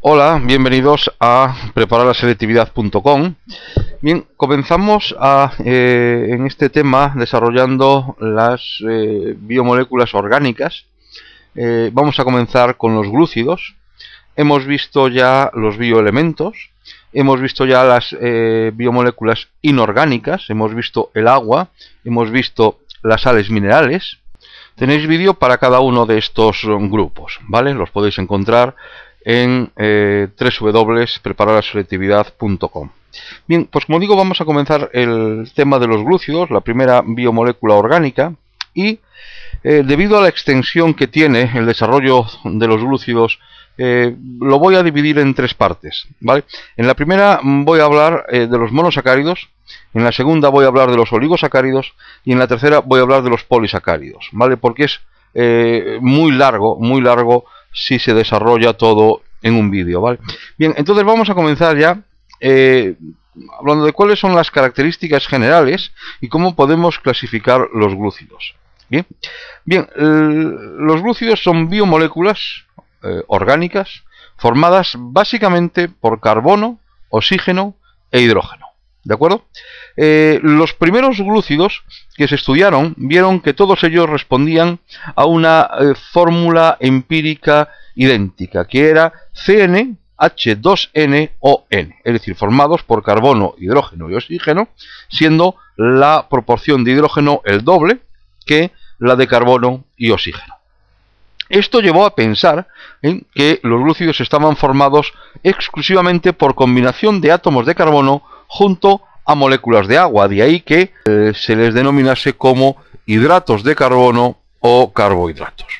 Hola, bienvenidos a prepararlaselectividad.com. Bien, comenzamos a, eh, en este tema desarrollando las eh, biomoléculas orgánicas. Eh, vamos a comenzar con los glúcidos. Hemos visto ya los bioelementos, hemos visto ya las biomoléculas inorgánicas, hemos visto el agua, hemos visto las sales minerales. Tenéis vídeo para cada uno de estos grupos, ¿vale? Los podéis encontrar en eh, www.prepararlaselectividad.com. Bien, pues como digo, vamos a comenzar el tema de los glúcidos, la primera biomolécula orgánica, y eh, debido a la extensión que tiene el desarrollo de los glúcidos, eh, lo voy a dividir en tres partes. ¿vale? En la primera voy a hablar eh, de los monosacáridos, en la segunda voy a hablar de los oligosacáridos y en la tercera voy a hablar de los polisacáridos, ¿vale? porque es muy largo, muy largo si se desarrolla todo en un vídeo, ¿vale? Bien, entonces vamos a comenzar ya eh, hablando de cuáles son las características generales y cómo podemos clasificar los glúcidos. Bien, bien los glúcidos son biomoléculas eh, orgánicas formadas básicamente por carbono, oxígeno e hidrógeno. ¿De acuerdo? Eh, los primeros glúcidos que se estudiaron vieron que todos ellos respondían a una eh, fórmula empírica idéntica, que era cnh 2 non es decir, formados por carbono, hidrógeno y oxígeno, siendo la proporción de hidrógeno el doble que la de carbono y oxígeno. Esto llevó a pensar en que los glúcidos estaban formados exclusivamente por combinación de átomos de carbono junto a moléculas de agua, de ahí que eh, se les denominase como hidratos de carbono o carbohidratos.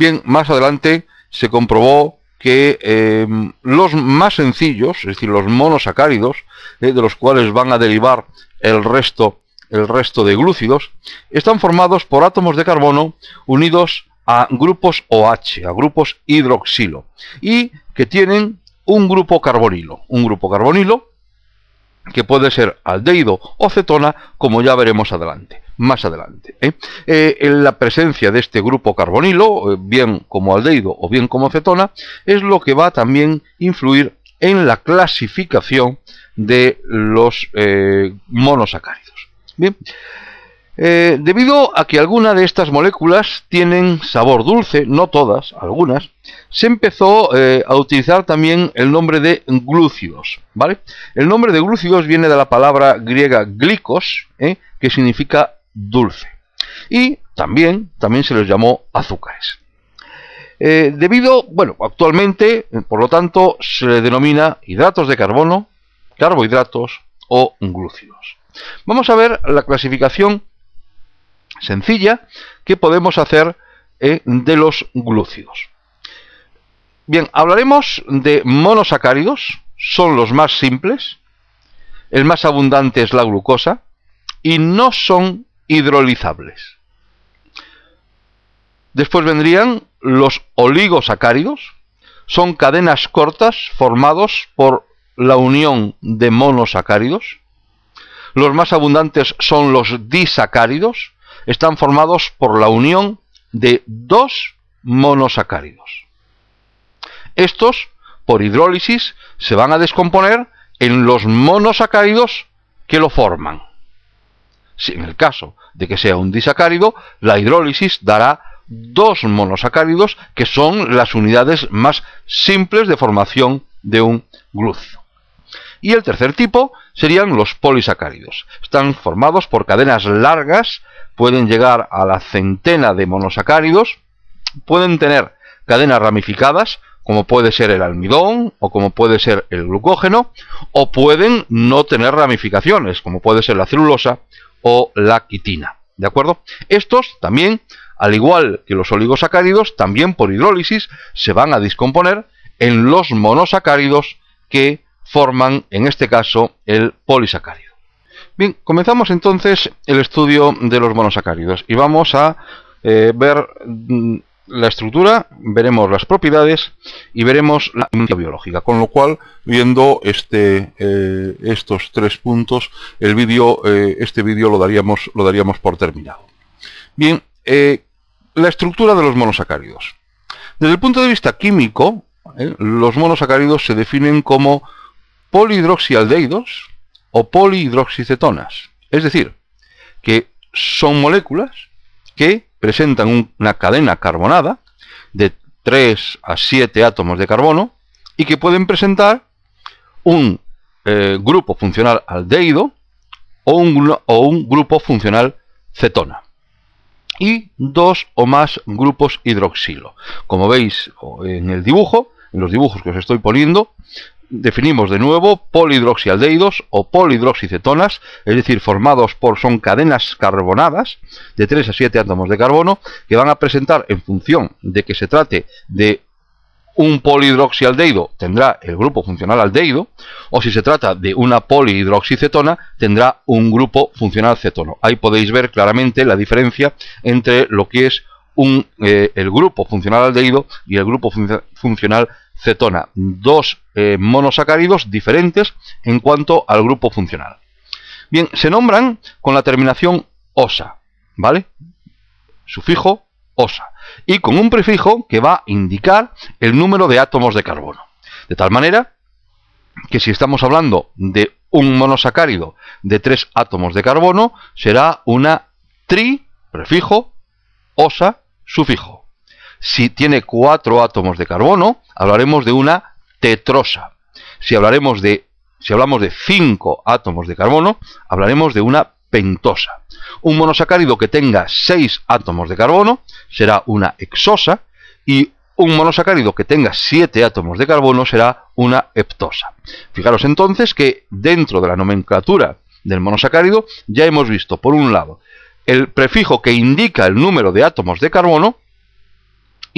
Bien, más adelante se comprobó que em, los más sencillos, es decir, los monosacáridos, eh, de los cuales van a derivar el resto, el resto de glúcidos, están formados por átomos de carbono unidos a grupos OH, a grupos hidroxilo, y que tienen un grupo carbonilo, un grupo carbonilo que puede ser aldeído o cetona, como ya veremos adelante, más adelante. ¿eh? Eh, en la presencia de este grupo carbonilo, eh, bien como aldeído o bien como cetona, es lo que va también a influir en la clasificación de los monosacáridos. Bien. debido a que algunas de estas moléculas tienen sabor dulce, no todas, algunas, se empezó eh, a utilizar también el nombre de glúcidos, ¿vale? El nombre de glúcidos viene de la palabra griega glicos, ¿eh? que significa dulce. Y también, también se los llamó azúcares. Eh, debido, bueno, actualmente, por lo tanto, se le denomina hidratos de carbono, carbohidratos o glúcidos. Vamos a ver la clasificación sencilla que podemos hacer de los glúcidos. Bien, hablaremos de monosacáridos, son los más simples, el más abundante es la glucosa, y no son hidrolizables. Después vendrían los oligosacáridos, son cadenas cortas formados por la unión de monosacáridos. Los más abundantes son los disacáridos, están formados por la unión de dos monosacáridos. Estos, por hidrólisis, se van a descomponer en los monosacáridos que lo forman. Si en el caso de que sea un disacárido, la hidrólisis dará dos monosacáridos que son las unidades más simples de formación de un glúceo. Y el tercer tipo serían los polisacáridos. Están formados por cadenas largas, pueden llegar a la centena de monosacáridos, pueden tener cadenas ramificadas, como puede ser el almidón o como puede ser el glucógeno, o pueden no tener ramificaciones, como puede ser la celulosa o la quitina. ¿De acuerdo? Estos también, al igual que los oligosacáridos, también por hidrólisis se van a descomponer en los monosacáridos que forman, en este caso, el polisacárido. Bien, comenzamos entonces el estudio de los monosacáridos y vamos a eh, ver mm, la estructura, veremos las propiedades y veremos la biológica. Con lo cual, viendo este, eh, estos tres puntos, el vídeo, eh, este vídeo lo daríamos, lo daríamos por terminado. Bien, eh, la estructura de los monosacáridos. Desde el punto de vista químico, los monosacáridos se definen como polihidroxialdehídos o polihidroxicetonas. Es decir, que son moléculas que presentan una cadena carbonada de 3 a 7 átomos de carbono y que pueden presentar un eh, grupo funcional aldeído o un, o un grupo funcional cetona y dos o más grupos hidroxilo. Como veis en el dibujo, en los dibujos que os estoy poniendo, definimos de nuevo polihidroxialdeídos o polihidroxicetonas, es decir, formados por son cadenas carbonadas de 3 a 7 átomos de carbono que van a presentar en función de que se trate de un polihidroxialdeído, tendrá el grupo funcional aldehído, o si se trata de una polihidroxicetona, tendrá un grupo funcional cetono. Ahí podéis ver claramente la diferencia entre lo que es un, eh, el grupo funcional aldeído y el grupo funcional funcional cetona, dos eh, monosacáridos diferentes en cuanto al grupo funcional. Bien, se nombran con la terminación osa, ¿vale? Sufijo osa. Y con un prefijo que va a indicar el número de átomos de carbono. De tal manera que si estamos hablando de un monosacárido de tres átomos de carbono, será una tri, prefijo, osa, sufijo. Si tiene cuatro átomos de carbono, hablaremos de una tetrosa. Si, hablaremos de, si hablamos de cinco átomos de carbono, hablaremos de una pentosa. Un monosacárido que tenga seis átomos de carbono será una exosa. y un monosacárido que tenga siete átomos de carbono será una heptosa. Fijaros entonces que dentro de la nomenclatura del monosacárido ya hemos visto, por un lado, el prefijo que indica el número de átomos de carbono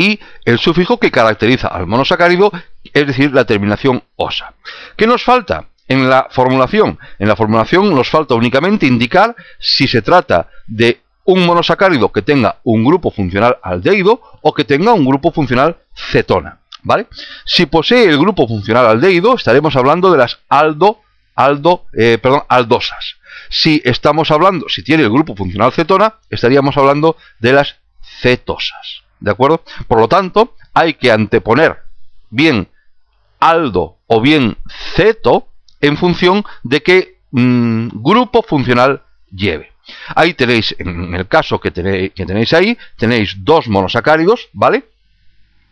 y el sufijo que caracteriza al monosacárido, es decir, la terminación osa. ¿Qué nos falta? En la formulación, en la formulación nos falta únicamente indicar si se trata de un monosacárido que tenga un grupo funcional aldeído o que tenga un grupo funcional cetona, ¿vale? Si posee el grupo funcional aldeído, estaremos hablando de las aldo, aldo, eh, aldosas. Si estamos hablando, si tiene el grupo funcional cetona, estaríamos hablando de las cetosas. ¿De acuerdo? Por lo tanto, hay que anteponer bien aldo o bien ceto en función de qué mm, grupo funcional lleve. Ahí tenéis, en el caso que tenéis, que tenéis ahí, tenéis dos monosacáridos, ¿vale?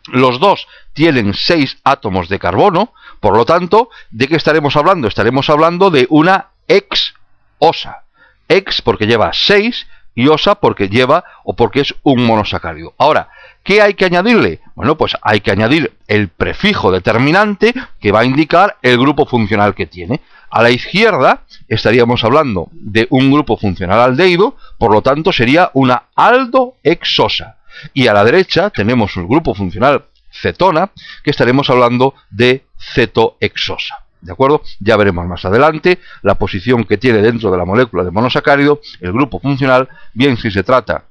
Los dos tienen seis átomos de carbono, por lo tanto, ¿de qué estaremos hablando? Estaremos hablando de una ex-osa. Ex porque lleva seis y osa porque lleva o porque es un monosacárido. Ahora, ¿Qué hay que añadirle? Bueno, pues hay que añadir el prefijo determinante que va a indicar el grupo funcional que tiene. A la izquierda estaríamos hablando de un grupo funcional aldeído, por lo tanto sería una aldohexosa. Y a la derecha tenemos un grupo funcional cetona, que estaremos hablando de cetoexosa. ¿De acuerdo? Ya veremos más adelante la posición que tiene dentro de la molécula de monosacárido el grupo funcional, bien si se trata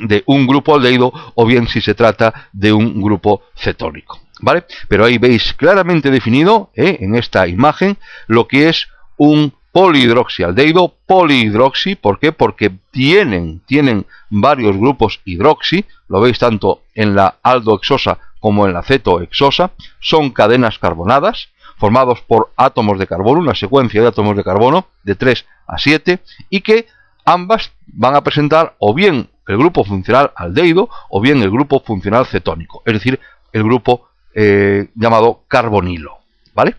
de un grupo aldeído o bien si se trata de un grupo cetónico. ¿Vale? Pero ahí veis claramente definido ¿eh? en esta imagen lo que es un polihidroxialdeído polihidroxi, ¿por qué? Porque tienen, tienen varios grupos hidroxi, lo veis tanto en la aldoexosa como en la cetoexosa. son cadenas carbonadas, formados por átomos de carbono, una secuencia de átomos de carbono de 3 a 7, y que ambas van a presentar o bien el grupo funcional aldeído o bien el grupo funcional cetónico, es decir, el grupo eh, llamado carbonilo. ¿Vale?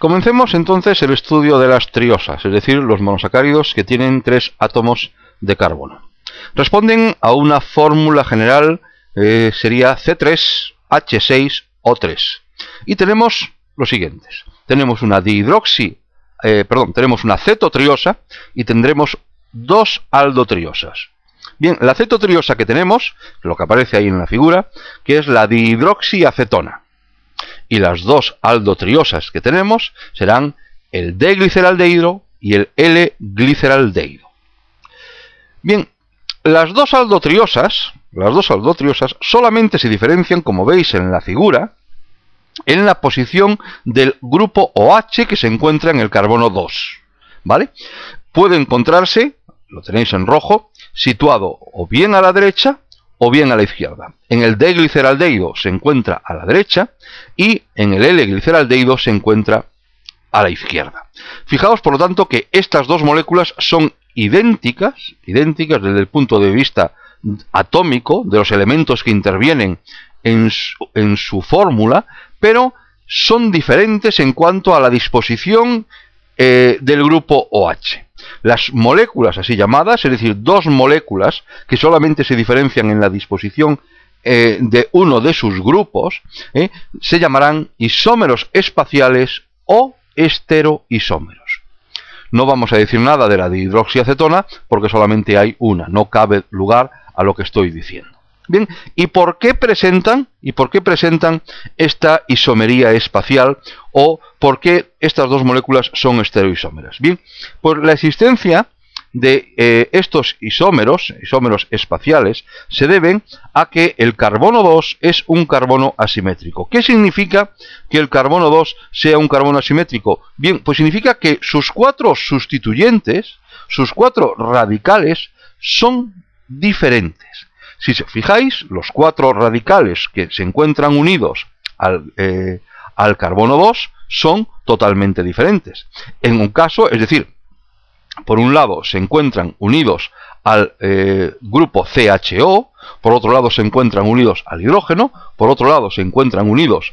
Comencemos entonces el estudio de las triosas, es decir, los monosacáridos que tienen tres átomos de carbono. Responden a una fórmula general, eh, sería C3H6O3. Y tenemos los siguientes. Tenemos una dihidroxi, eh, perdón, tenemos una cetotriosa y tendremos dos aldotriosas. Bien, la cetotriosa que tenemos, lo que aparece ahí en la figura, que es la dihidroxiacetona. Y las dos aldotriosas que tenemos serán el D-gliceraldehidro y el L-gliceraldehidro. Bien, las dos aldotriosas, las dos aldotriosas solamente se diferencian, como veis en la figura, en la posición del grupo OH que se encuentra en el carbono 2. ¿Vale? Puede encontrarse, lo tenéis en rojo, situado o bien a la derecha o bien a la izquierda. En el D-gliceraldehído se encuentra a la derecha y en el l gliceraldeído se encuentra a la izquierda. Fijaos por lo tanto que estas dos moléculas son idénticas, idénticas desde el punto de vista atómico de los elementos que intervienen en su, fórmula, pero son diferentes en cuanto a la disposición eh, del grupo OH. Las moléculas así llamadas, es decir, dos moléculas que solamente se diferencian en la disposición eh, de uno de sus grupos, eh, se llamarán isómeros espaciales o esteroisómeros. No vamos a decir nada de la dihidroxiacetona porque solamente hay una, no cabe lugar a lo que estoy diciendo. Bien, ¿y por qué presentan y por qué presentan esta isomería espacial o por qué estas dos moléculas son estereoisómeras? Bien, pues la existencia de eh, estos isómeros, isómeros espaciales, se deben a que el carbono 2 es un carbono asimétrico. ¿Qué significa que el carbono 2 sea un carbono asimétrico? Bien, pues significa que sus cuatro sustituyentes, sus cuatro radicales, son diferentes. Si os fijáis, los cuatro radicales que se encuentran unidos al, eh, carbono 2 son totalmente diferentes. En un caso, es decir, por un lado se encuentran unidos al eh, grupo CHO, por otro lado se encuentran unidos al hidrógeno, por otro lado se encuentran unidos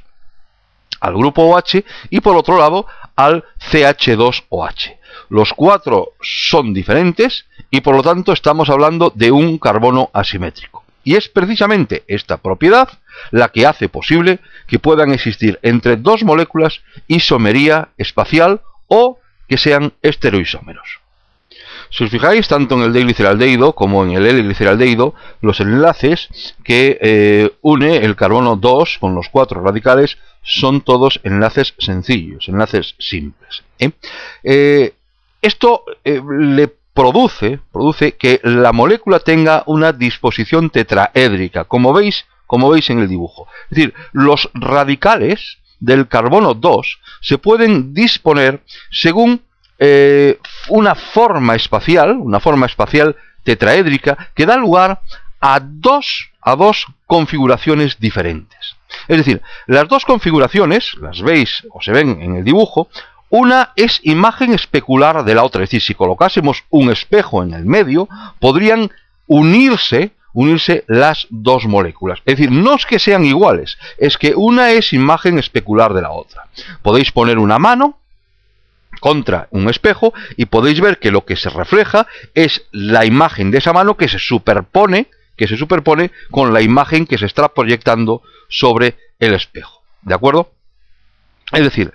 al grupo OH y por otro lado al CH2OH. Los cuatro son diferentes y por lo tanto estamos hablando de un carbono asimétrico. Y es precisamente esta propiedad la que hace posible que puedan existir entre dos moléculas isomería espacial o que sean esteroisómeros. Si os fijáis, tanto en el d como en el l liceraldeído los enlaces que eh, une el carbono 2 con los cuatro radicales son todos enlaces sencillos, enlaces simples. ¿eh? Eh, esto le produce, produce que la molécula tenga una disposición tetraédrica, como veis, como veis en el dibujo. Es decir, los radicales del carbono 2 se pueden disponer según eh, una forma espacial, una forma espacial tetraédrica, que da lugar a dos, a dos configuraciones diferentes. Es decir, las dos configuraciones, las veis o se ven en el dibujo, una es imagen especular de la otra, es decir, si colocásemos un espejo en el medio, podrían unirse unirse las dos moléculas. Es decir, no es que sean iguales, es que una es imagen especular de la otra. Podéis poner una mano contra un espejo y podéis ver que lo que se refleja es la imagen de esa mano que se superpone, que se superpone con la imagen que se está proyectando sobre el espejo. ¿De acuerdo? Es decir,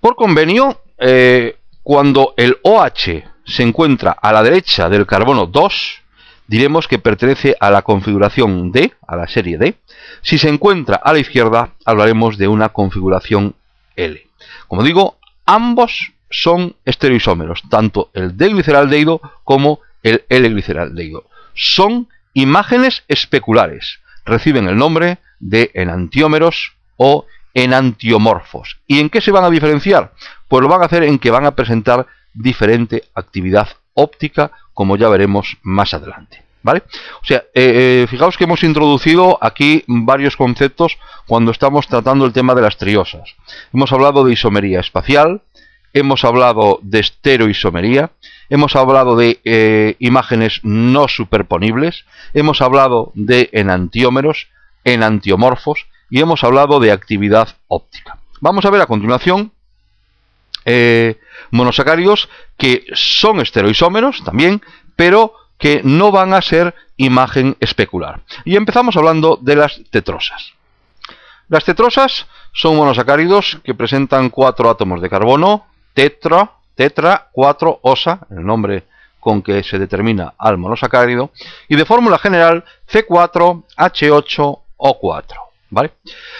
por convenio, eh, cuando el OH se encuentra a la derecha del carbono 2, diremos que pertenece a la configuración D, a la serie D. Si se encuentra a la izquierda, hablaremos de una configuración L. Como digo, Ambos son estereoisómeros, tanto el D-gliceraldehído como el L-gliceraldehído. Son imágenes especulares. Reciben el nombre de enantiómeros o enantiomorfos. ¿Y en qué se van a diferenciar? Pues lo van a hacer en que van a presentar diferente actividad óptica, como ya veremos más adelante. O sea, eh, eh, fijaos que hemos introducido aquí varios conceptos cuando estamos tratando el tema de las triosas. Hemos hablado de isomería espacial, hemos hablado de esteroisomería, hemos hablado de eh, imágenes no superponibles, hemos hablado de enantiómeros, enantiomorfos y hemos hablado de actividad óptica. Vamos a ver a continuación monosacarios que son esteroisómeros también, pero que no van a ser imagen especular. Y empezamos hablando de las tetrosas. Las tetrosas son monosacáridos que presentan cuatro átomos de carbono, tetra, tetra, cuatro, osa, el nombre con que se determina al monosacárido, y de fórmula general C4H8O4. ¿vale?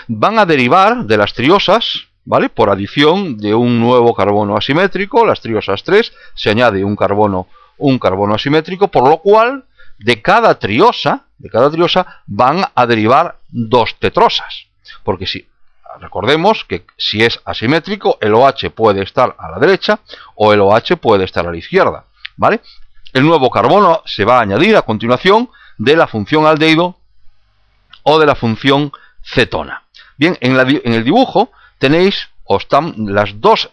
Van a derivar de las triosas, ¿vale? Por adición de un nuevo carbono asimétrico, las triosas 3, se añade un carbono un carbono asimétrico, por lo cual de cada triosa, de cada van a derivar dos tetrosas, porque si recordemos que si es asimétrico, el OH puede estar a la derecha o el OH puede estar a la izquierda, ¿vale? El nuevo carbono se va a añadir a continuación de la función aldeído o de la función cetona. Bien, en, el dibujo tenéis o están las dos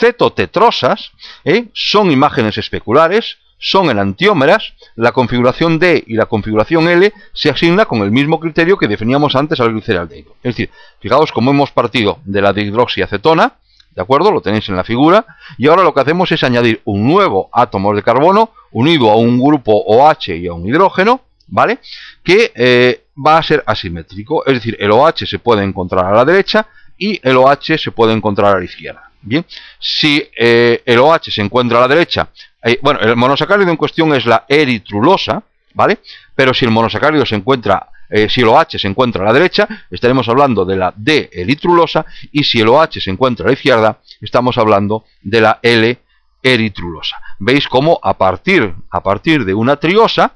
cetotetrosas, ¿eh? son imágenes especulares, son enantiómeras, la configuración D y la configuración L se asigna con el mismo criterio que definíamos antes al gliceraldehído. Es decir, fijaos cómo hemos partido de la dihidroxiacetona, ¿de acuerdo? Lo tenéis en la figura, y ahora lo que hacemos es añadir un nuevo átomo de carbono unido a un grupo OH y a un hidrógeno, ¿vale? Que eh, va a ser asimétrico, es decir, el OH se puede encontrar a la derecha y el OH se puede encontrar a la izquierda. Bien, si eh, el OH se encuentra a la derecha, eh, bueno, el monosacárido en cuestión es la eritrulosa, ¿vale? Pero si el monosacárido se encuentra, eh, si el OH se encuentra a la derecha, estaremos hablando de la D-eritrulosa y si el OH se encuentra a la izquierda, estamos hablando de la L-eritrulosa. ¿Veis cómo a partir, a partir de una triosa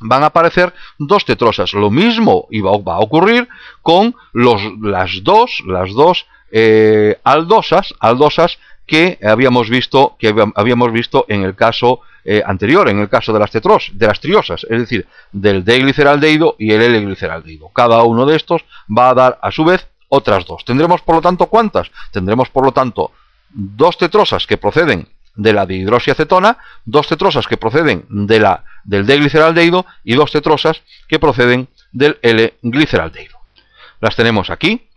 van a aparecer dos tetrosas? Lo mismo iba, va a ocurrir con los, las dos, las dos eh, aldosas, aldosas que habíamos visto, que habíamos visto en el caso eh, anterior, en el caso de las, tetros, de las triosas, es decir, del D-gliceraldehído y el L-gliceraldehído. Cada uno de estos va a dar a su vez otras dos. ¿Tendremos por lo tanto cuántas? Tendremos por lo tanto dos tetrosas que proceden de la dihidroxiacetona, dos tetrosas que proceden de la, del D-gliceraldehído y dos tetrosas que proceden del L-gliceraldehído. Las tenemos aquí,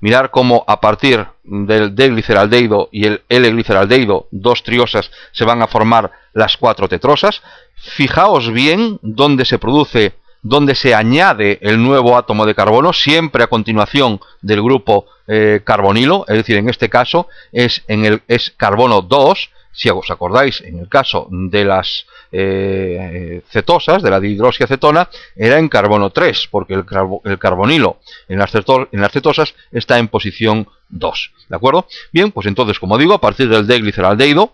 Mirar cómo a partir del d y el L-gliceraldehído, dos triosas, se van a formar las cuatro tetrosas. Fijaos bien dónde se produce, dónde se añade el nuevo átomo de carbono, siempre a continuación del grupo eh, carbonilo, es decir, en este caso es, en el, es carbono 2, si os acordáis, en el caso de las eh, cetosas, de la dihidroxiacetona, era en carbono 3, porque el, carbonilo en las, cetosas está en posición 2. ¿De acuerdo? Bien, pues entonces, como digo, a partir del D-gliceraldehído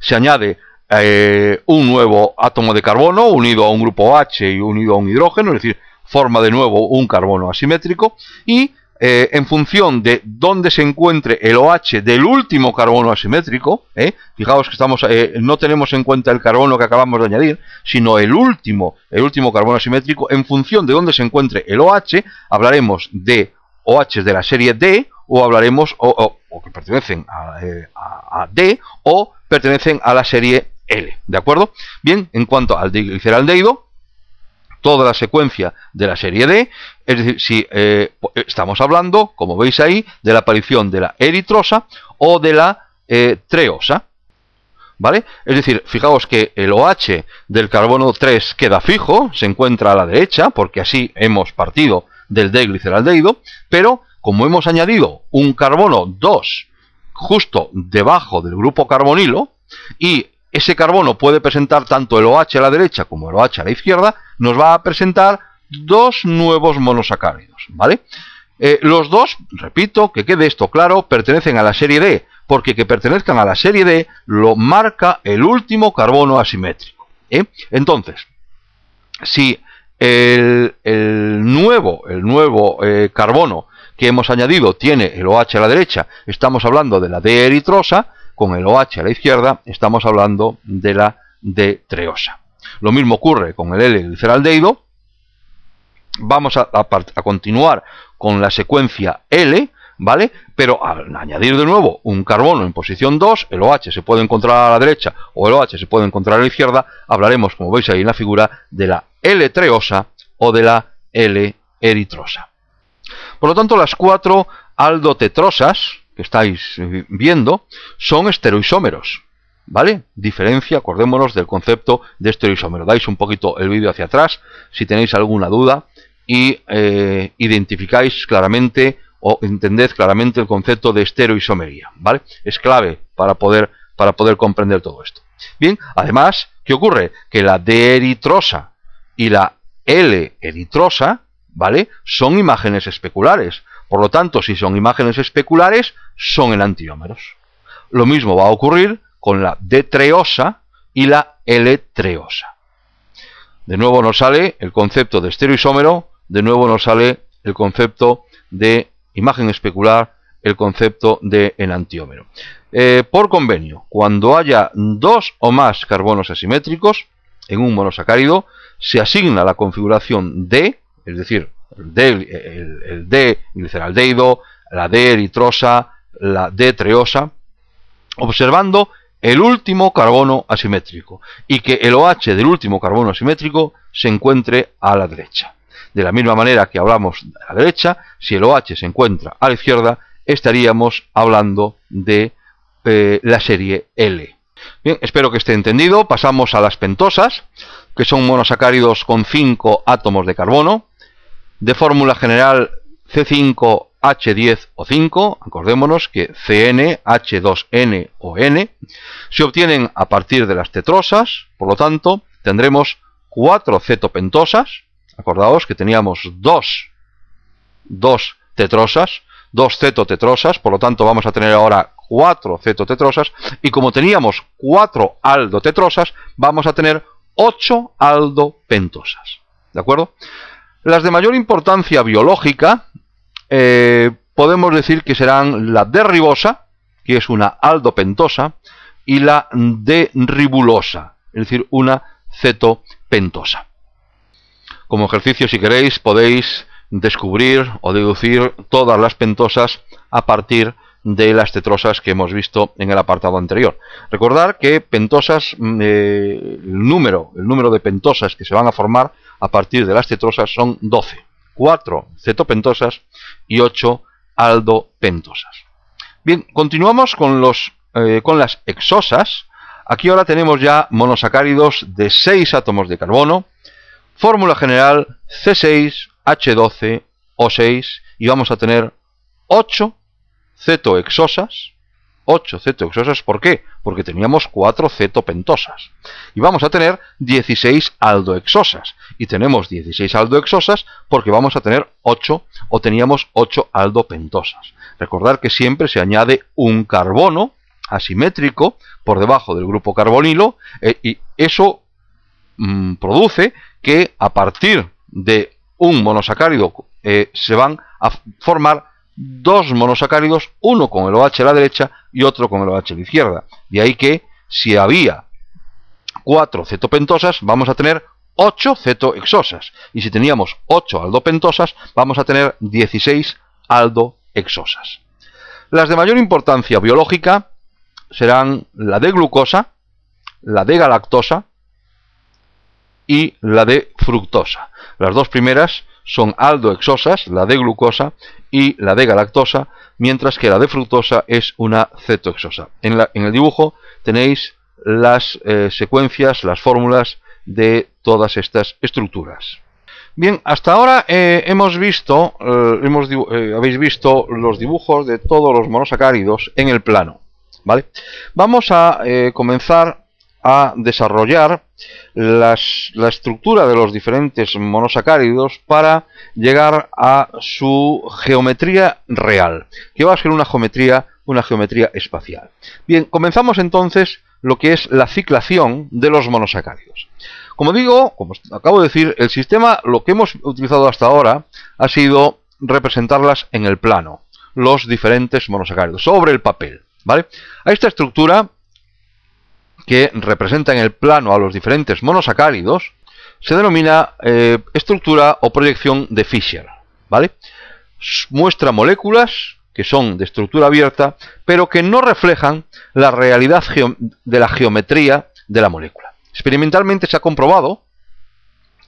se añade eh, un nuevo átomo de carbono unido a un grupo H y unido a un hidrógeno, es decir, forma de nuevo un carbono asimétrico y eh, en función de dónde se encuentre el OH del último carbono asimétrico, ¿eh? fijaos que estamos, eh, no tenemos en cuenta el carbono que acabamos de añadir, sino el último, el último carbono asimétrico, en función de dónde se encuentre el OH, hablaremos de OH de la serie D, o hablaremos, o, que pertenecen a, D, o pertenecen a la serie L, ¿de acuerdo? Bien, en cuanto al digliceraldeído toda la secuencia de la serie D. Es decir, si eh, estamos hablando, como veis ahí, de la aparición de la eritrosa o de la eh, treosa. ¿Vale? Es decir, fijaos que el OH del carbono 3 queda fijo, se encuentra a la derecha, porque así hemos partido del D-gliceraldehído, pero como hemos añadido un carbono 2 justo debajo del grupo carbonilo y ese carbono puede presentar tanto el OH a la derecha como el OH a la izquierda, nos va a presentar dos nuevos monosacáridos, ¿vale? Eh, los dos, repito, que quede esto claro, pertenecen a la serie D, porque que pertenezcan a la serie D lo marca el último carbono asimétrico. ¿eh? Entonces, si el, nuevo, el nuevo eh, carbono que hemos añadido tiene el OH a la derecha, estamos hablando de la D eritrosa, con el OH a la izquierda, estamos hablando de la D-treosa. Lo mismo ocurre con el L-gliceraldehído. Vamos a, continuar con la secuencia L, ¿vale? Pero al añadir de nuevo un carbono en posición 2, el OH se puede encontrar a la derecha o el OH se puede encontrar a la izquierda, hablaremos, como veis ahí en la figura, de la L-treosa o de la L-eritrosa. Por lo tanto, las cuatro aldotetrosas, que estáis eh, viendo son esteroisómeros. ¿Vale? Diferencia, acordémonos del concepto de esteroisómero. Dais un poquito el vídeo hacia atrás si tenéis alguna duda y eh, identificáis claramente o entended claramente el concepto de esteroisomería. ¿Vale? Es clave para poder, para poder comprender todo esto. Bien, además, ¿qué ocurre? Que la D-eritrosa y la L-eritrosa, ¿vale? Son imágenes especulares. Por lo tanto, si son imágenes especulares, son enantiómeros. Lo mismo va a ocurrir con la d y la l De nuevo nos sale el concepto de estereoisómero, de nuevo nos sale el concepto de imagen especular, el concepto de enantiómero. Eh, por convenio, cuando haya dos o más carbonos asimétricos en un monosacárido, se asigna la configuración D, es decir, el D, el, la D eritrosa, la D treosa, observando el último carbono asimétrico y que el OH del último carbono asimétrico se encuentre a la derecha. De la misma manera que hablamos de la derecha, si el OH se encuentra a la izquierda, estaríamos hablando de eh, la serie L. Bien, espero que esté entendido. Pasamos a las pentosas, que son monosacáridos con 5 átomos de carbono de fórmula general C5H10 o 5, acordémonos que Cn, H2N o N, se obtienen a partir de las tetrosas, por lo tanto tendremos 4 cetopentosas, acordaos que teníamos dos tetrosas, dos cetotetrosas, por lo tanto vamos a tener ahora 4 cetotetrosas, y como teníamos cuatro aldotetrosas, vamos a tener 8 aldopentosas, ¿de acuerdo? Las de mayor importancia biológica eh, podemos decir que serán la de ribosa, que es una aldopentosa, y la de ribulosa, es decir, una cetopentosa. Como ejercicio, si queréis, podéis descubrir o deducir todas las pentosas a partir de las tetrosas que hemos visto en el apartado anterior. Recordar que pentosas, mm, eh, número, el número de pentosas que se van a formar a partir de las cetrosas son 12, 4 cetopentosas y 8 aldopentosas. Bien, continuamos con, los, eh, con las exosas. Aquí ahora tenemos ya monosacáridos de 6 átomos de carbono, fórmula general C6H12O6 y vamos a tener 8 cetoexosas 8 cetoexosas. ¿Por qué? Porque teníamos 4 cetopentosas. Y vamos a tener 16 aldoexosas. Y tenemos 16 aldoexosas porque vamos a tener 8 o teníamos 8 aldopentosas. Recordar que siempre se añade un carbono asimétrico por debajo del grupo carbonilo eh, y eso mm, produce que a partir de un monosacárido eh, se van a formar dos monosacáridos, uno con el OH a la derecha y otro con el OH a la izquierda. De ahí que si había cuatro cetopentosas, vamos a tener 8 cetohexosas. Y si teníamos 8 aldopentosas, vamos a tener 16 ...aldoexosas... Las de mayor importancia biológica serán la de glucosa, la de galactosa y la de fructosa. Las dos primeras son aldoexosas... la de glucosa, y la de galactosa, mientras que la de fructosa es una cetoxosa. En, el dibujo tenéis las eh, secuencias, las fórmulas de todas estas estructuras. Bien, hasta ahora eh, hemos visto, eh, habéis visto los dibujos de todos los monosacáridos en el plano. ¿vale? Vamos a comenzar a desarrollar la estructura de los diferentes monosacáridos para llegar a su geometría real, que va a ser una geometría, una geometría espacial. Bien, comenzamos entonces lo que es la ciclación de los monosacáridos. Como digo, como acabo de decir, el sistema lo que hemos utilizado hasta ahora ha sido representarlas en el plano, los diferentes monosacáridos, sobre el papel. ¿vale? A esta estructura que representa en el plano a los diferentes monosacáridos, se denomina eh, estructura o proyección de Fischer. ¿vale? Muestra moléculas que son de estructura abierta, pero que no reflejan la realidad de la geometría de la molécula. Experimentalmente se ha comprobado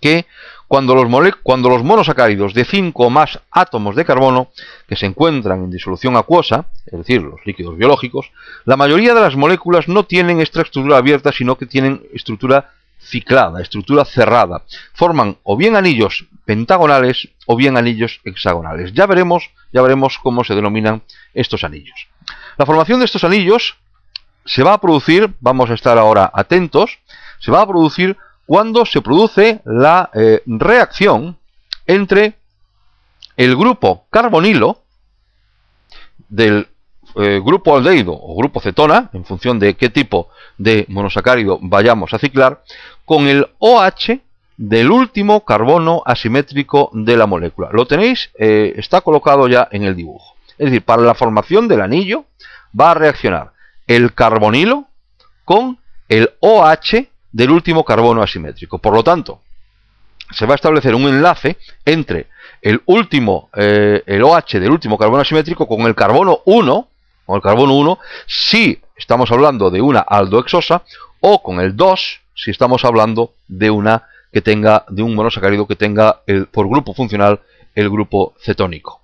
que cuando los, cuando monosacáridos de 5 o más átomos de carbono que se encuentran en disolución acuosa, es decir, los líquidos biológicos, la mayoría de las moléculas no tienen esta estructura abierta, sino que tienen estructura ciclada, estructura cerrada. Forman o bien anillos pentagonales o bien anillos hexagonales. Ya veremos, ya veremos cómo se denominan estos anillos. La formación de estos anillos se va a producir, vamos a estar ahora atentos, se va a producir cuando se produce la eh, reacción entre el grupo carbonilo del eh, grupo aldeído o grupo cetona, en función de qué tipo de monosacárido vayamos a ciclar, con el OH del último carbono asimétrico de la molécula. Lo tenéis, eh, está colocado ya en el dibujo. Es decir, para la formación del anillo va a reaccionar el carbonilo con el OH del último carbono asimétrico. Por lo tanto, se va a establecer un enlace entre el último, eh, el OH del último carbono asimétrico con el carbono 1, con el carbono 1, si estamos hablando de una aldohexosa, o con el 2, si estamos hablando de una que tenga, de un monosacárido que tenga por grupo funcional el grupo cetónico.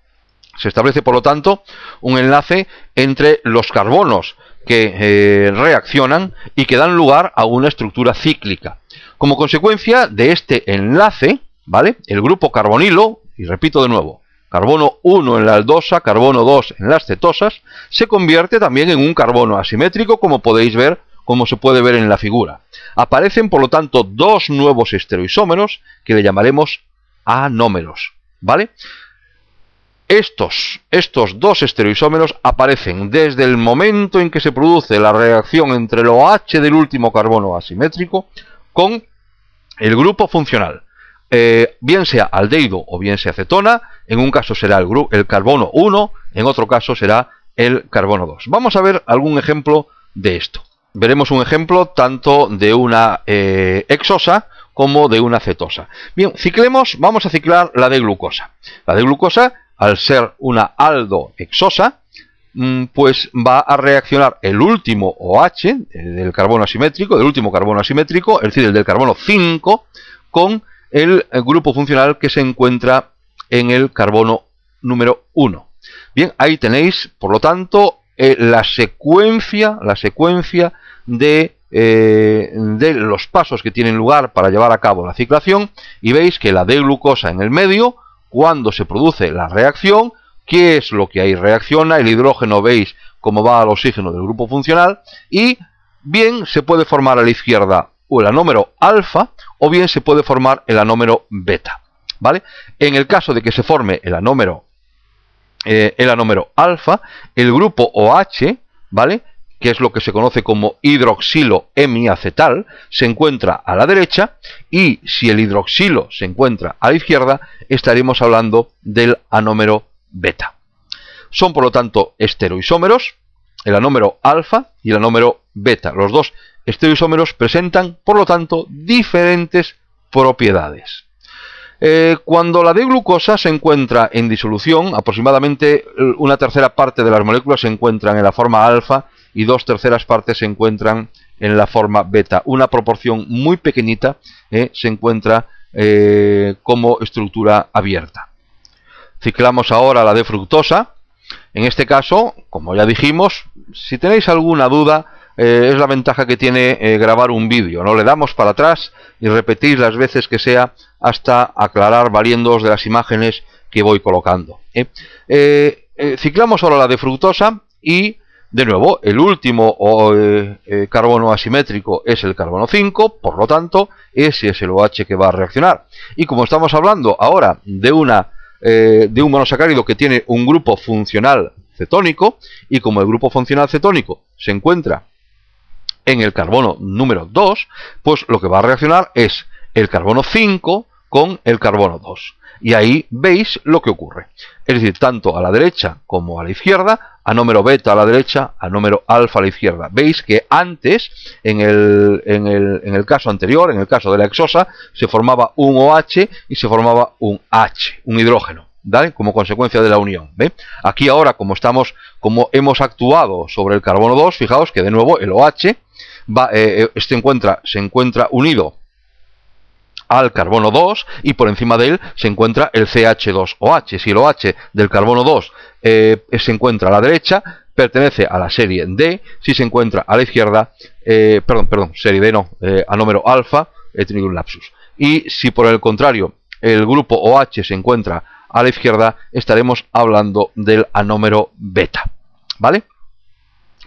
Se establece, por lo tanto, un enlace entre los carbonos que eh, reaccionan y que dan lugar a una estructura cíclica. Como consecuencia de este enlace, ¿vale? El grupo carbonilo, y repito de nuevo, carbono 1 en la aldosa, carbono 2 en las cetosas, se convierte también en un carbono asimétrico, como podéis ver, como se puede ver en la figura. Aparecen, por lo tanto, dos nuevos estereoisómeros que le llamaremos anómeros, ¿vale? Estos, estos dos estereoisómeros aparecen desde el momento en que se produce la reacción entre el OH del último carbono asimétrico con el grupo funcional. Eh, bien sea aldeído o bien sea cetona, en un caso será el, el carbono 1, en otro caso será el carbono 2. Vamos a ver algún ejemplo de esto. Veremos un ejemplo tanto de una eh, exosa como de una cetosa. Bien, ciclemos, vamos a ciclar la de glucosa. La de glucosa al ser una aldohexosa, mm, pues va a reaccionar el último OH del carbono asimétrico, del último carbono asimétrico, es decir, el del carbono 5, con el eh, grupo funcional que se encuentra en el carbono número 1. Bien, ahí tenéis, por lo tanto, eh, la secuencia, la secuencia de, de los pasos que tienen lugar para llevar a cabo la ciclación y veis que la D-glucosa en el medio cuando se produce la reacción, qué es lo que ahí reacciona, el hidrógeno veis cómo va al oxígeno del grupo funcional, y bien se puede formar a la izquierda o el anómero alfa, o bien se puede formar el anómero beta. ¿Vale? En el caso de que se forme el anómero, eh, el anómero alfa, el grupo OH, ¿vale? que es lo que se conoce como hidroxilo hemiacetal, se encuentra a la derecha y si el hidroxilo se encuentra a la izquierda, estaremos hablando del anómero beta. Son por lo tanto esteroisómeros, el anómero alfa y el anómero beta. Los dos esteroisómeros presentan, por lo tanto, diferentes propiedades. Eh, cuando la D-glucosa se encuentra en disolución, aproximadamente eh, una tercera parte de las moléculas se encuentran en la forma alfa y dos terceras partes se encuentran en la forma beta. Una proporción muy pequeñita eh, se encuentra eh, como estructura abierta. Ciclamos ahora la de fructosa. En este caso, como ya dijimos, si tenéis alguna duda, eh, es la ventaja que tiene grabar un vídeo. ¿no? Le damos para atrás y repetís las veces que sea hasta aclarar valiéndoos de las imágenes que voy colocando. ciclamos ahora la de fructosa y de nuevo, el último eh, eh, carbono asimétrico es el carbono 5, por lo tanto, ese es el OH que va a reaccionar. Y como estamos hablando ahora de, una, eh, de un monosacárido que tiene un grupo funcional cetónico, y como el grupo funcional cetónico se encuentra en el carbono número 2, pues lo que va a reaccionar es el carbono 5 con el carbono 2 y ahí veis lo que ocurre. Es decir, tanto a la derecha como a la izquierda, a número beta a la derecha, a número alfa a la izquierda. Veis que antes, en el, en el, caso anterior, en el caso de la exosa, se formaba un OH y se formaba un H, un hidrógeno. como consecuencia de la unión. ¿ve? Aquí ahora, como estamos, como hemos actuado sobre el carbono 2, fijaos que de nuevo el OH va, eh, eh, este encuentra, se encuentra unido al carbono 2 y por encima de él se encuentra el CH2OH. Si el OH del carbono 2 eh, se encuentra a la derecha, pertenece a la serie D. Si se encuentra a la izquierda, eh, perdón, perdón, serie D no, anómero eh, a número alfa, he tenido un lapsus. Y si por el contrario el grupo OH se encuentra a la izquierda, estaremos hablando del anómero beta. ¿Vale?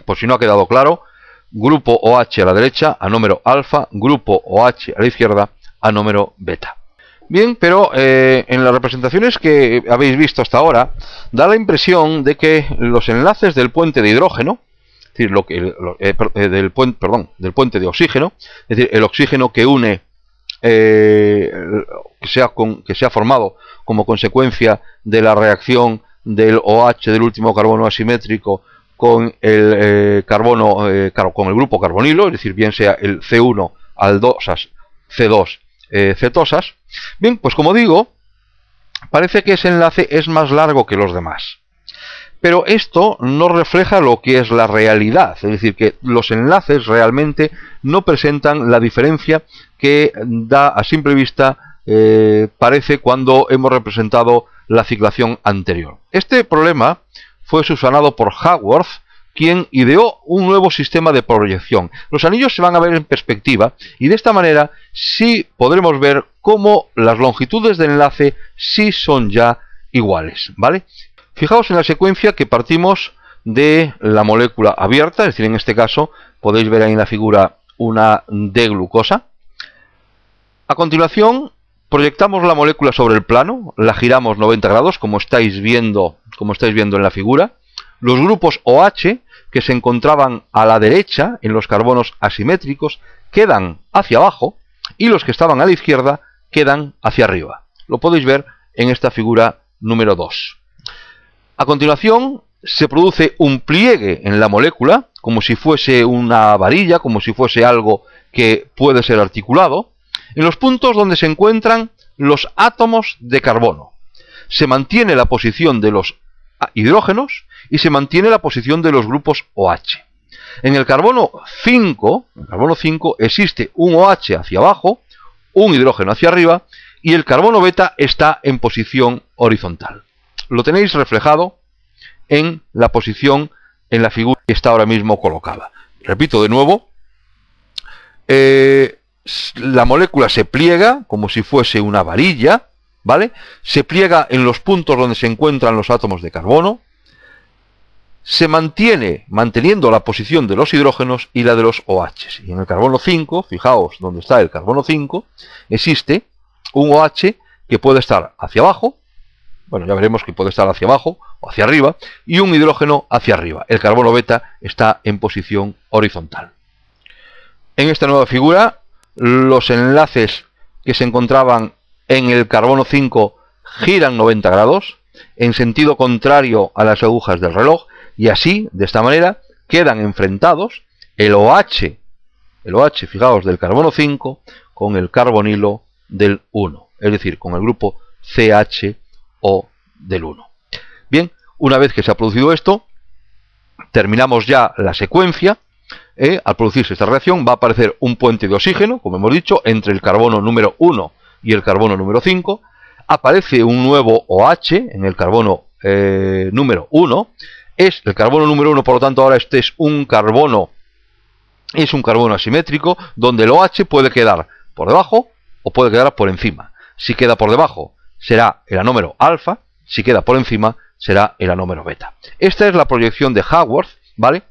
Por si no ha quedado claro, grupo OH a la derecha, anómero alfa, grupo OH a la izquierda a número beta. Bien, pero eh, en las representaciones que habéis visto hasta ahora, da la impresión de que los enlaces del puente de hidrógeno, es decir, lo que, eh, eh, del, puente, perdón, del puente de oxígeno, es decir, el oxígeno que une, que, se con, que se ha formado como consecuencia de la reacción del OH del último carbono asimétrico con el carbono con el grupo carbonilo, es decir, bien sea el C1 al 2 C2 eh, cetosas. Bien, pues como digo, parece que ese enlace es más largo que los demás. Pero esto no refleja lo que es la realidad, es decir, que los enlaces realmente no presentan la diferencia que da a simple vista eh, parece cuando hemos representado la ciclación anterior. Este problema fue subsanado por Haworth quien ideó un nuevo sistema de proyección. Los anillos se van a ver en perspectiva y de esta manera sí podremos ver cómo las longitudes del enlace sí son ya iguales, ¿vale? Fijaos en la secuencia que partimos de la molécula abierta, es decir, en este caso podéis ver ahí en la figura una D-glucosa. A continuación proyectamos la molécula sobre el plano, la giramos 90 grados como estáis viendo, como estáis viendo en la figura los grupos OH, que se encontraban a la derecha en los carbonos asimétricos, quedan hacia abajo y los que estaban a la izquierda quedan hacia arriba. Lo podéis ver en esta figura número 2. A continuación se produce un pliegue en la molécula, como si fuese una varilla, como si fuese algo que puede ser articulado, en los puntos donde se encuentran los átomos de carbono. Se mantiene la posición de los hidrógenos y se mantiene la posición de los grupos OH. En el carbono 5, carbono 5 existe un OH hacia abajo, un hidrógeno hacia arriba y el carbono beta está en posición horizontal. Lo tenéis reflejado en la posición en la figura que está ahora mismo colocada. Repito de nuevo, eh, la molécula se pliega como si fuese una varilla ¿vale? Se pliega en los puntos donde se encuentran los átomos de carbono, se mantiene manteniendo la posición de los hidrógenos y la de los OH. Y en el carbono 5, fijaos donde está el carbono 5, existe un OH que puede estar hacia abajo, bueno, ya veremos que puede estar hacia abajo o hacia arriba, y un hidrógeno hacia arriba. El carbono beta está en posición horizontal. En esta nueva figura, los enlaces que se encontraban en el carbono 5 giran 90 grados en sentido contrario a las agujas del reloj y así, de esta manera, quedan enfrentados el OH, el OH, fijaos, del carbono 5 con el carbonilo del 1, es decir, con el grupo CHO del 1. Bien, una vez que se ha producido esto, terminamos ya la secuencia. ¿eh? Al producirse esta reacción va a aparecer un puente de oxígeno, como hemos dicho, entre el carbono número 1 y el carbono número 5, aparece un nuevo OH en el carbono eh, número 1, es el carbono número 1, por lo tanto ahora este es un carbono, es un carbono asimétrico, donde el OH puede quedar por debajo o puede quedar por encima. Si queda por debajo será el anómero alfa, si queda por encima será el anómero beta. Esta es la proyección de Haworth, ¿vale?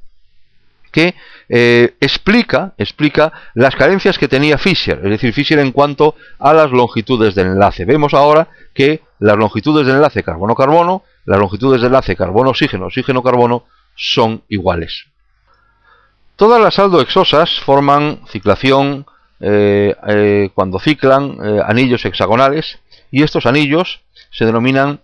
que eh, explica, explica las carencias que tenía Fisher, es decir, Fischer en cuanto a las longitudes del enlace. Vemos ahora que las longitudes del enlace carbono-carbono, las longitudes de enlace carbono-oxígeno, oxígeno-carbono son iguales. Todas las aldoexosas forman ciclación eh, eh, cuando ciclan anillos hexagonales y estos anillos se denominan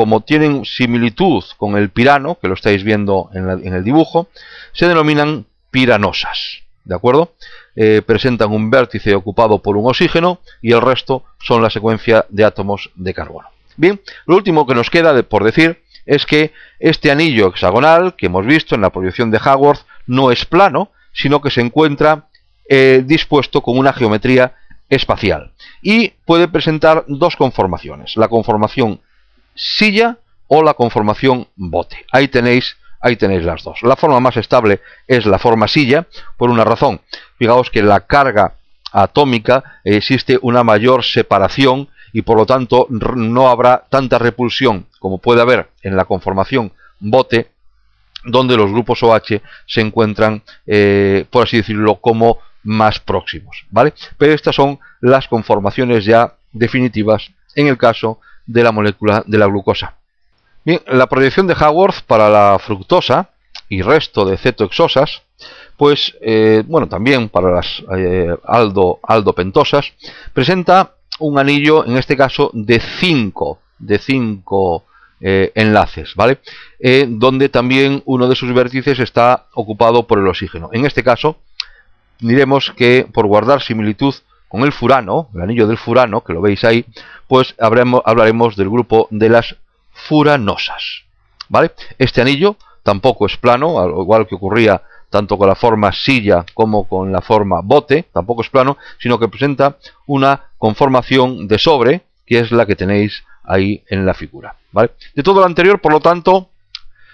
como tienen similitud con el pirano, que lo estáis viendo en, el dibujo, se denominan piranosas. ¿De acuerdo? Eh, presentan un vértice ocupado por un oxígeno y el resto son la secuencia de átomos de carbono. Bien, lo último que nos queda por decir es que este anillo hexagonal que hemos visto en la proyección de Haworth no es plano, sino que se encuentra eh, dispuesto con una geometría espacial y puede presentar dos conformaciones, la conformación silla o la conformación bote. Ahí tenéis, ahí tenéis las dos. La forma más estable es la forma silla por una razón. Fijaos que la carga atómica eh, existe una mayor separación y por lo tanto no habrá tanta repulsión como puede haber en la conformación bote donde los grupos OH se encuentran, eh, por así decirlo, como más próximos, ¿vale? Pero estas son las conformaciones ya definitivas en el caso de la molécula de la glucosa. Bien, la proyección de Haworth para la fructosa y resto de cetoexosas, pues, eh, bueno, también para las eh, aldo, aldopentosas, presenta un anillo, en este caso, de 5 de cinco, eh, enlaces, ¿vale? donde también uno de sus vértices está ocupado por el oxígeno. En este caso, diremos que, por guardar similitud con el furano, el anillo del furano, que lo veis ahí, pues hablaremos del grupo de las furanosas. ¿Vale? Este anillo tampoco es plano, al igual que ocurría tanto con la forma silla como con la forma bote, tampoco es plano, sino que presenta una conformación de sobre, que es la que tenéis ahí en la figura. De todo lo anterior, por lo tanto,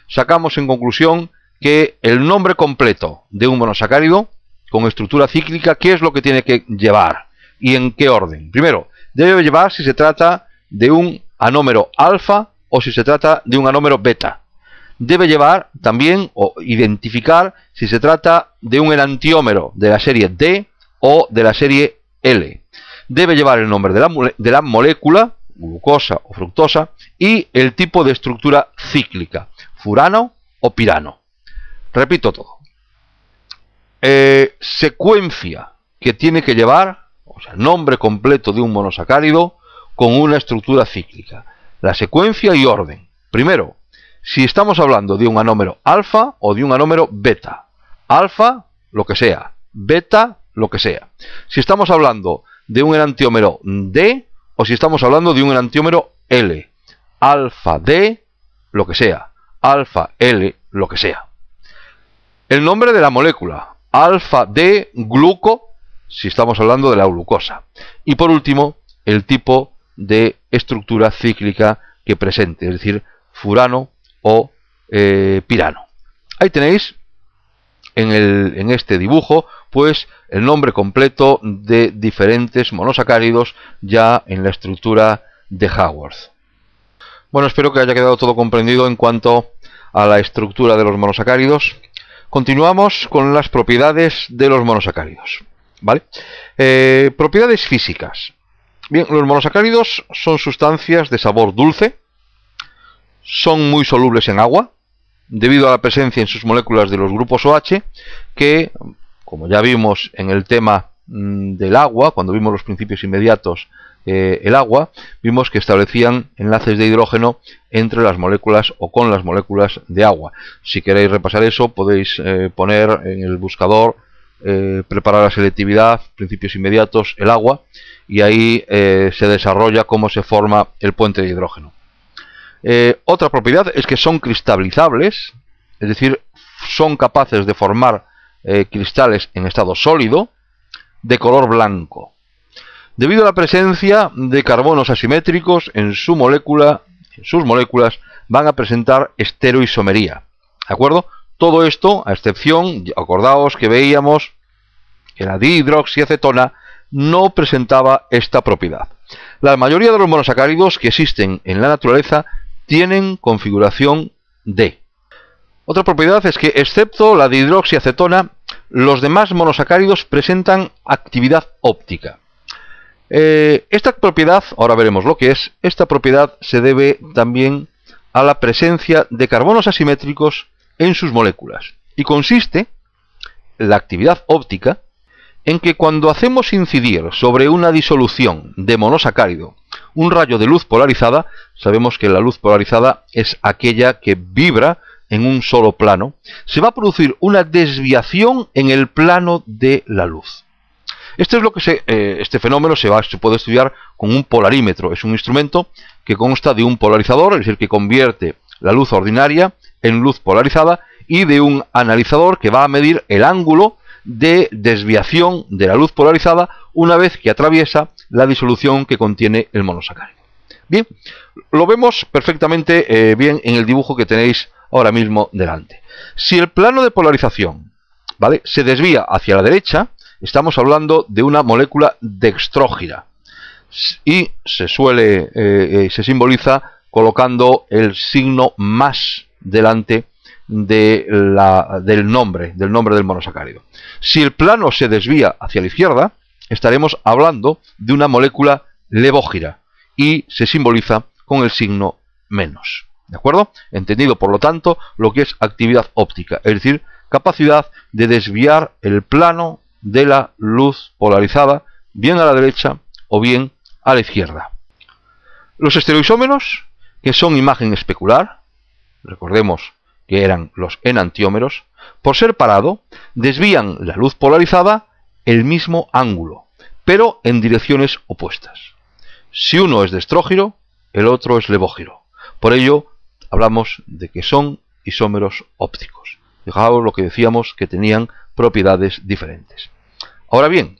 sacamos en conclusión que el nombre completo de un monosacárido con estructura cíclica, ¿qué es lo que tiene que llevar? y en qué orden. Primero, debe llevar si se trata de un anómero alfa o si se trata de un anómero beta. Debe llevar también o identificar si se trata de un enantiómero de la serie D o de la serie L. Debe llevar el nombre de la, de la molécula, glucosa o fructosa, y el tipo de estructura cíclica, furano o pirano. Repito todo. Eh, secuencia que tiene que llevar o sea, nombre completo de un monosacárido con una estructura cíclica. La secuencia y orden. Primero, si estamos hablando de un anómero alfa o de un anómero beta. Alfa, lo que sea. Beta, lo que sea. Si estamos hablando de un enantiómero D o si estamos hablando de un enantiómero L. Alfa D, lo que sea. Alfa L, lo que sea. El nombre de la molécula. Alfa D gluco si estamos hablando de la glucosa. Y por último, el tipo de estructura cíclica que presente, es decir, furano o eh, pirano. Ahí tenéis en, en, este dibujo pues el nombre completo de diferentes monosacáridos ya en la estructura de Haworth. Bueno, espero que haya quedado todo comprendido en cuanto a la estructura de los monosacáridos. Continuamos con las propiedades de los monosacáridos. ¿Vale? Eh, propiedades físicas. Bien, los monosacáridos son sustancias de sabor dulce, son muy solubles en agua, debido a la presencia en sus moléculas de los grupos OH, que, como ya vimos en el tema mm, del agua, cuando vimos los principios inmediatos eh, el agua, vimos que establecían enlaces de hidrógeno entre las moléculas o con las moléculas de agua. Si queréis repasar eso, podéis eh, poner en el buscador eh, preparar la selectividad, principios inmediatos, el agua, y ahí eh, se desarrolla cómo se forma el puente de hidrógeno. Eh, otra propiedad es que son cristalizables, es decir, son capaces de formar cristales en estado sólido de color blanco, debido a la presencia de carbonos asimétricos en su molécula, en sus moléculas van a presentar esteroisomería, ¿de acuerdo? Todo esto, a excepción, acordaos que veíamos que la dihidroxiacetona no presentaba esta propiedad. La mayoría de los monosacáridos que existen en la naturaleza tienen configuración D. Otra propiedad es que, excepto la dihidroxiacetona, los demás monosacáridos presentan actividad óptica. Eh, esta propiedad, ahora veremos lo que es, esta propiedad se debe también a la presencia de carbonos asimétricos en sus moléculas y consiste la actividad óptica en que cuando hacemos incidir sobre una disolución de monosacárido un rayo de luz polarizada, sabemos que la luz polarizada es aquella que vibra en un solo plano, se va a producir una desviación en el plano de la luz. Este, es lo que se, eh, este fenómeno se, va, se puede estudiar con un polarímetro, es un instrumento que consta de un polarizador, es decir, que convierte la luz ordinaria en luz polarizada y de un analizador que va a medir el ángulo de desviación de la luz polarizada una vez que atraviesa la disolución que contiene el monosacárido. Bien, lo vemos perfectamente eh, bien en el dibujo que tenéis ahora mismo delante. Si el plano de polarización ¿vale? se desvía hacia la derecha, estamos hablando de una molécula dextrógira y se suele eh, eh, se simboliza colocando el signo más delante de la, del nombre, del nombre del monosacárido. Si el plano se desvía hacia la izquierda, estaremos hablando de una molécula levógira y se simboliza con el signo menos. ¿De acuerdo? Entendido, por lo tanto, lo que es actividad óptica, es decir, capacidad de desviar el plano de la luz polarizada bien a la derecha o bien a la izquierda. Los estereoisómenos, que son imagen especular, recordemos que eran los enantiómeros, por ser parado, desvían la luz polarizada el mismo ángulo, pero en direcciones opuestas. Si uno es de estrógiro, el otro es levógiro. Por ello, hablamos de que son isómeros ópticos. Fijaos lo que decíamos que tenían propiedades diferentes. Ahora bien,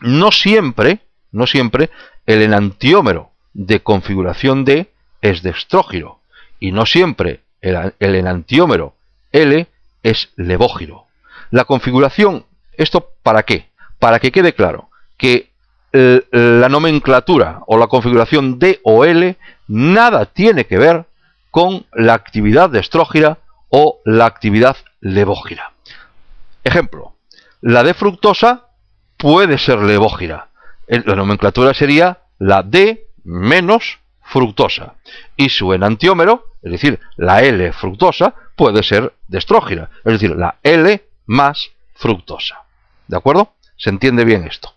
no siempre, no siempre el enantiómero de configuración D es de estrógiro y no siempre, el, enantiómero L es levógiro. La configuración, ¿esto para qué? Para que quede claro que la nomenclatura o la configuración D o L nada tiene que ver con la actividad de estrógira o la actividad levógira. Ejemplo, la D fructosa puede ser levógira. La nomenclatura sería la D menos fructosa. Y su enantiómero, es decir, la L fructosa, puede ser de estrógena, es decir, la L más fructosa. ¿De acuerdo? Se entiende bien esto.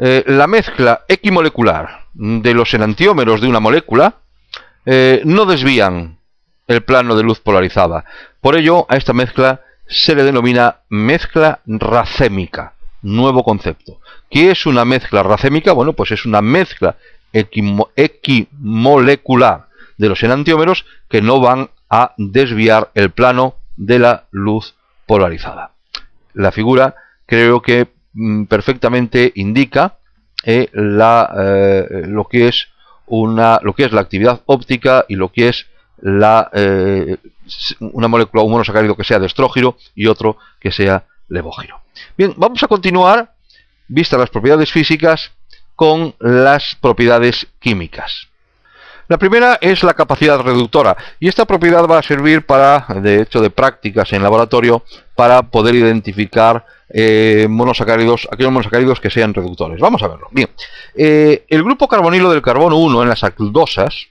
Eh, la mezcla equimolecular de los enantiómeros de una molécula eh, no desvían el plano de luz polarizada. Por ello, a esta mezcla se le denomina mezcla racémica, nuevo concepto. ¿Qué es una mezcla racémica? Bueno, pues es una mezcla equimolecular de los enantiómeros que no van a desviar el plano de la luz polarizada. La figura creo que mm, perfectamente indica eh, eh, lo, que es una, lo que es la actividad óptica y lo que es la, eh, una molécula, un monosacárido que sea de estrógiro y otro que sea levógiro. Bien, vamos a continuar, vista las propiedades físicas, con las propiedades químicas. La primera es la capacidad reductora y esta propiedad va a servir para, de hecho, de prácticas en laboratorio para poder identificar eh, monosacáridos, aquellos monosacáridos que sean reductores. Vamos a verlo. Bien, eh, el grupo carbonilo del carbono 1 en las aldosas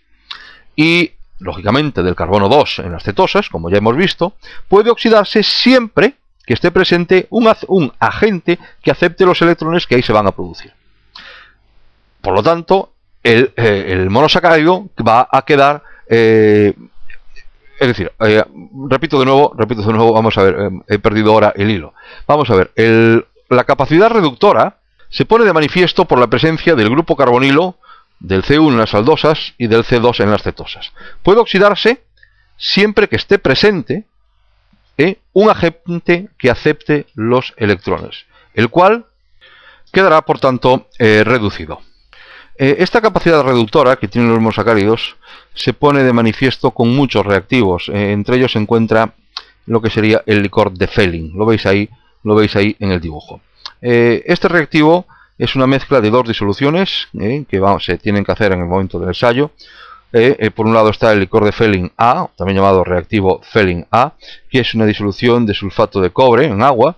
y, lógicamente, del carbono 2 en las cetosas, como ya hemos visto, puede oxidarse siempre que esté presente un agente que acepte los electrones que ahí se van a producir. Por lo tanto, el, eh, el monosacárido va a quedar... Eh, es decir, eh, repito de nuevo, repito de nuevo, vamos a ver, he perdido ahora el hilo. Vamos a ver, la capacidad reductora se pone de manifiesto por la presencia del grupo carbonilo del C1 en las aldosas y del C2 en las cetosas. Puede oxidarse siempre que esté presente un agente que acepte los electrones, el cual quedará por tanto reducido. Eh, esta capacidad reductora que tienen los hemosacáridos se pone de manifiesto con muchos reactivos. Eh, entre ellos se encuentra lo que sería el licor de Felling. Lo veis ahí, lo veis ahí en el dibujo. Eh, este reactivo es una mezcla de dos disoluciones que se tienen que hacer en el momento del ensayo. por un lado está el licor de Felling A, también llamado reactivo Felling A, que es una disolución de sulfato de cobre en agua,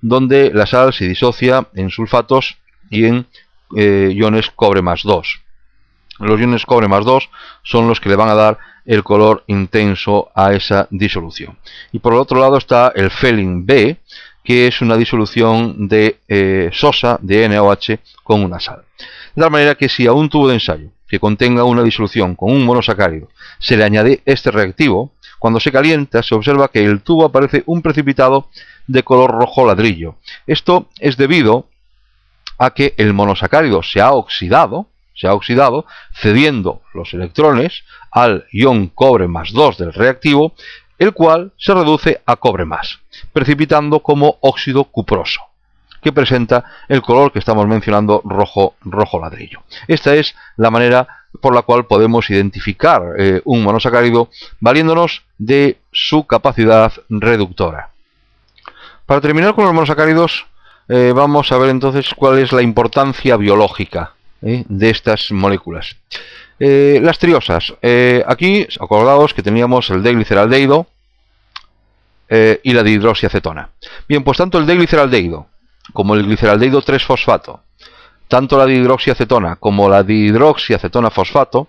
donde la sal se disocia en sulfatos y en eh, iones cobre más 2. Los iones cobre más 2 son los que le van a dar el color intenso a esa disolución. Y por el otro lado está el Felin B, que es una disolución de eh, sosa, de NOH, con una sal. De tal manera que si a un tubo de ensayo que contenga una disolución con un monosacárido se le añade este reactivo, cuando se calienta se observa que el tubo aparece un precipitado de color rojo ladrillo. Esto es debido a que el monosacárido se ha oxidado, se ha oxidado cediendo los electrones al ion cobre más 2 del reactivo, el cual se reduce a cobre más, precipitando como óxido cuproso que presenta el color que estamos mencionando rojo rojo ladrillo. Esta es la manera por la cual podemos identificar eh, un monosacárido valiéndonos de su capacidad reductora. Para terminar con los monosacáridos eh, vamos a ver entonces cuál es la importancia biológica ¿eh? de estas moléculas. Eh, las triosas. aquí, acordados que teníamos el d y la dihidroxiacetona. Bien, pues tanto el d como el gliceraldehído 3-fosfato, tanto la dihidroxiacetona como la dihidroxiacetona fosfato,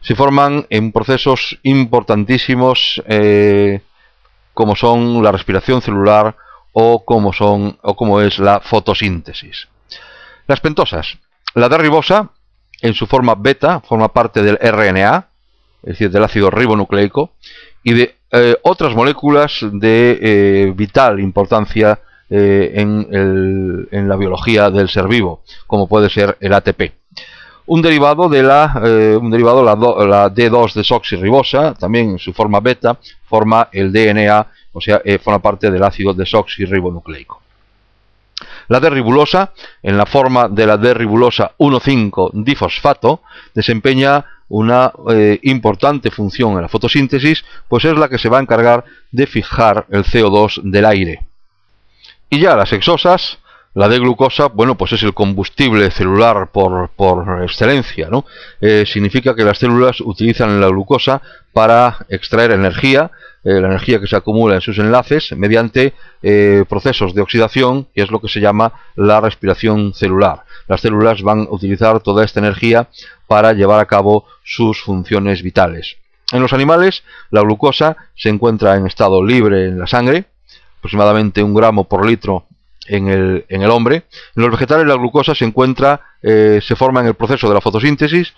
se forman en procesos importantísimos como son la respiración celular, o como son, o es la fotosíntesis. Las pentosas. La de ribosa, en su forma beta, forma parte del RNA, es decir, del ácido ribonucleico, y de eh, otras moléculas de eh, vital importancia eh, en, la biología del ser vivo, como puede ser el ATP. Un derivado de la, un derivado, la, do, la D2 desoxirribosa, también en su forma beta, forma el DNA o sea, eh, forma parte del ácido desoxirribonucleico. La derribulosa, en la forma de la derribulosa 1,5-difosfato, desempeña una eh, importante función en la fotosíntesis, pues es la que se va a encargar de fijar el CO2 del aire. Y ya las exosas, la de glucosa, bueno, pues es el combustible celular por, excelencia, ¿no? Eh, significa que las células utilizan la glucosa para extraer energía, eh, la energía que se acumula en sus enlaces mediante eh, procesos de oxidación, que es lo que se llama la respiración celular. Las células van a utilizar toda esta energía para llevar a cabo sus funciones vitales. En los animales, la glucosa se encuentra en estado libre en la sangre, aproximadamente un gramo por litro en el, hombre. En los vegetales la glucosa se encuentra, eh, se forma en el proceso de la fotosíntesis,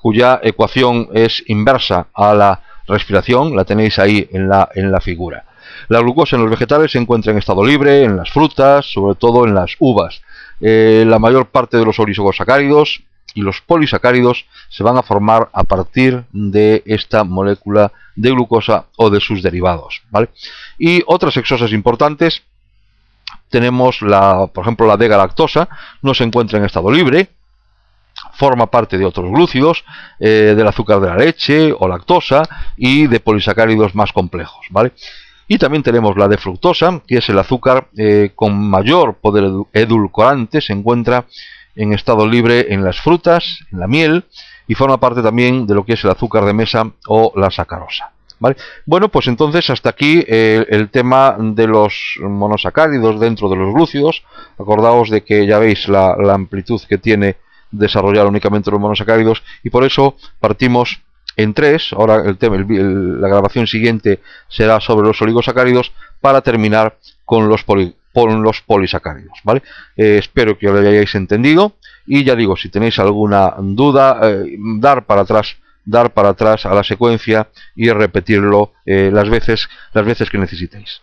cuya ecuación es inversa a la respiración, la tenéis ahí en la, en la figura. La glucosa en los vegetales se encuentra en estado libre, en las frutas, sobre todo en las uvas. Eh, la mayor parte de los oligosacáridos y los polisacáridos se van a formar a partir de esta molécula de glucosa o de sus derivados. ¿vale? Y otras exosas importantes tenemos, la, por ejemplo, la D-galactosa, no se encuentra en estado libre, forma parte de otros glúcidos, eh, del azúcar de la leche o lactosa y de polisacáridos más complejos, ¿vale? Y también tenemos la de fructosa, que es el azúcar eh, con mayor poder edulcorante, se encuentra en estado libre en las frutas, en la miel y forma parte también de lo que es el azúcar de mesa o la sacarosa. ¿Vale? Bueno, pues entonces hasta aquí eh, el tema de los monosacáridos dentro de los glúcidos. Acordaos de que ya veis la amplitud que tiene desarrollar únicamente los monosacáridos y por eso partimos en tres. Ahora el tema, la grabación siguiente será sobre los oligosacáridos para terminar con los, los polisacáridos. ¿vale? Eh, espero que lo hayáis entendido y ya digo, si tenéis alguna duda, eh, dar para atrás dar para atrás a la secuencia y repetirlo eh, las veces las veces que necesitéis.